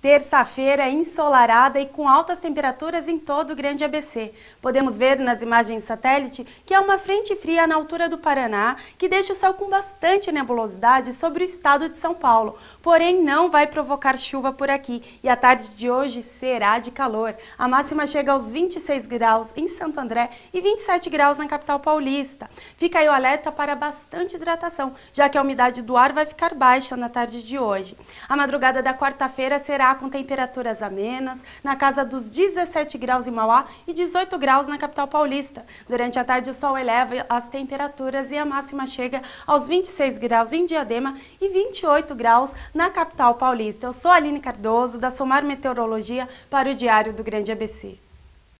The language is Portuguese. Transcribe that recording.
Terça-feira ensolarada e com altas temperaturas em todo o Grande ABC. Podemos ver nas imagens satélite que há uma frente fria na altura do Paraná que deixa o céu com bastante nebulosidade sobre o estado de São Paulo. Porém, não vai provocar chuva por aqui e a tarde de hoje será de calor. A máxima chega aos 26 graus em Santo André e 27 graus na capital paulista. Fica aí o alerta para bastante hidratação, já que a umidade do ar vai ficar baixa na tarde de hoje. A madrugada da quarta-feira será com temperaturas amenas, na casa dos 17 graus em Mauá e 18 graus na capital paulista. Durante a tarde, o sol eleva as temperaturas e a máxima chega aos 26 graus em Diadema e 28 graus na capital paulista. Eu sou Aline Cardoso, da Somar Meteorologia, para o Diário do Grande ABC.